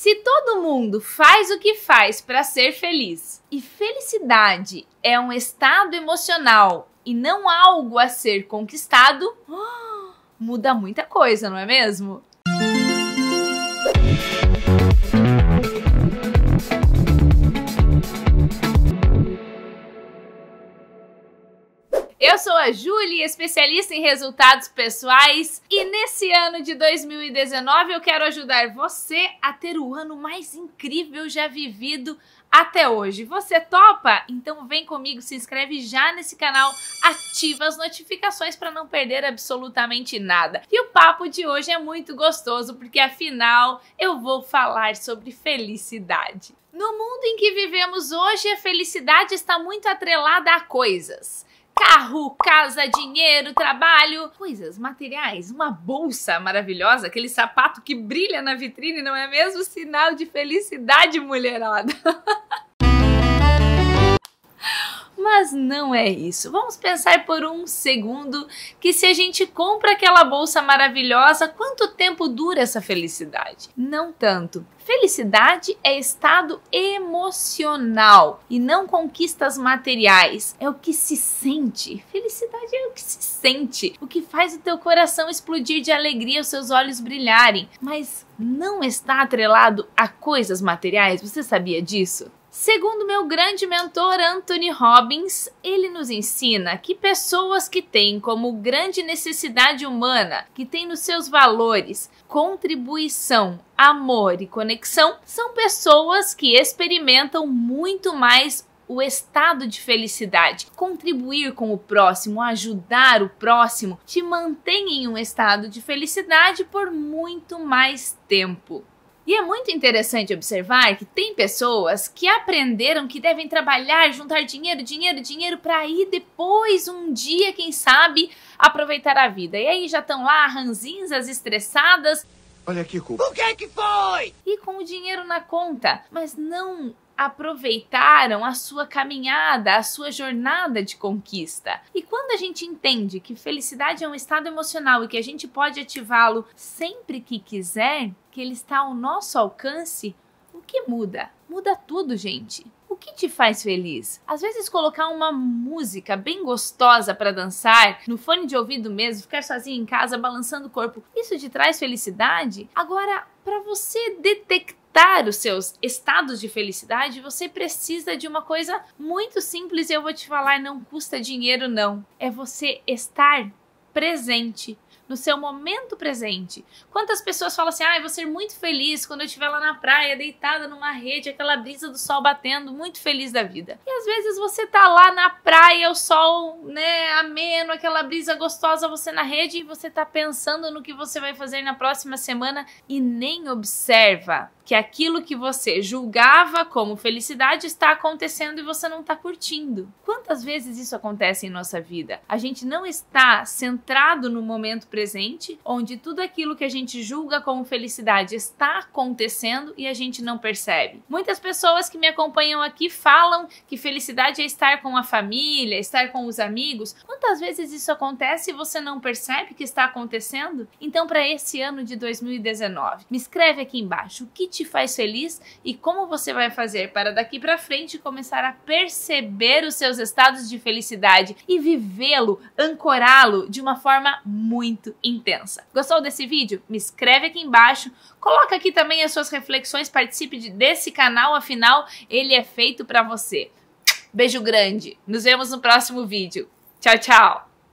Se todo mundo faz o que faz para ser feliz, e felicidade é um estado emocional e não algo a ser conquistado, muda muita coisa, não é mesmo? Eu sou a Julie, especialista em resultados pessoais, e nesse ano de 2019 eu quero ajudar você a ter o ano mais incrível já vivido até hoje. Você topa? Então vem comigo, se inscreve já nesse canal, ativa as notificações para não perder absolutamente nada. E o papo de hoje é muito gostoso, porque afinal eu vou falar sobre felicidade. No mundo em que vivemos hoje, a felicidade está muito atrelada a coisas carro, casa, dinheiro, trabalho, coisas materiais, uma bolsa maravilhosa, aquele sapato que brilha na vitrine, não é mesmo? Sinal de felicidade, mulherada. Mas não é isso. Vamos pensar por um segundo que se a gente compra aquela bolsa maravilhosa, quanto tempo dura essa felicidade? Não tanto. Felicidade é estado emocional e não conquistas materiais. É o que se sente. Felicidade é o que se sente, o que faz o teu coração explodir de alegria, os seus olhos brilharem. Mas não está atrelado a coisas materiais. Você sabia disso? Segundo meu grande mentor Anthony Robbins, ele nos ensina que pessoas que têm como grande necessidade humana, que têm nos seus valores contribuição, amor e conexão, são pessoas que experimentam muito mais o estado de felicidade, contribuir com o próximo, ajudar o próximo, te mantém em um estado de felicidade por muito mais tempo. E é muito interessante observar que tem pessoas que aprenderam que devem trabalhar, juntar dinheiro, dinheiro, dinheiro para ir depois um dia, quem sabe, aproveitar a vida. E aí já estão lá ranzinzas, estressadas. Olha aqui, Cuba. O que é que foi? E com o dinheiro na conta, mas não aproveitaram a sua caminhada, a sua jornada de conquista. E quando a gente entende que felicidade é um estado emocional e que a gente pode ativá-lo sempre que quiser, que ele está ao nosso alcance, o que muda? Muda tudo, gente. O que te faz feliz? Às vezes colocar uma música bem gostosa para dançar, no fone de ouvido mesmo, ficar sozinho em casa balançando o corpo, isso te traz felicidade? Agora, para você detectar aumentar os seus estados de felicidade, você precisa de uma coisa muito simples e eu vou te falar, não custa dinheiro não. É você estar presente no seu momento presente. Quantas pessoas falam assim: ah, eu vou ser muito feliz quando eu estiver lá na praia, deitada numa rede, aquela brisa do sol batendo, muito feliz da vida. E às vezes você tá lá na praia, o sol, né, ameno, aquela brisa gostosa, você na rede e você tá pensando no que você vai fazer na próxima semana e nem observa que aquilo que você julgava como felicidade está acontecendo e você não está curtindo. Quantas vezes isso acontece em nossa vida? A gente não está centrado no momento presente, onde tudo aquilo que a gente julga como felicidade está acontecendo e a gente não percebe. Muitas pessoas que me acompanham aqui falam que felicidade é estar com a família, estar com os amigos. Quantas vezes isso acontece e você não percebe que está acontecendo? Então, para esse ano de 2019, me escreve aqui embaixo o que te te faz feliz e como você vai fazer para daqui para frente começar a perceber os seus estados de felicidade e vivê-lo, ancorá-lo de uma forma muito intensa. Gostou desse vídeo? Me escreve aqui embaixo, coloca aqui também as suas reflexões, participe desse canal, afinal ele é feito para você. Beijo grande. Nos vemos no próximo vídeo. Tchau, tchau.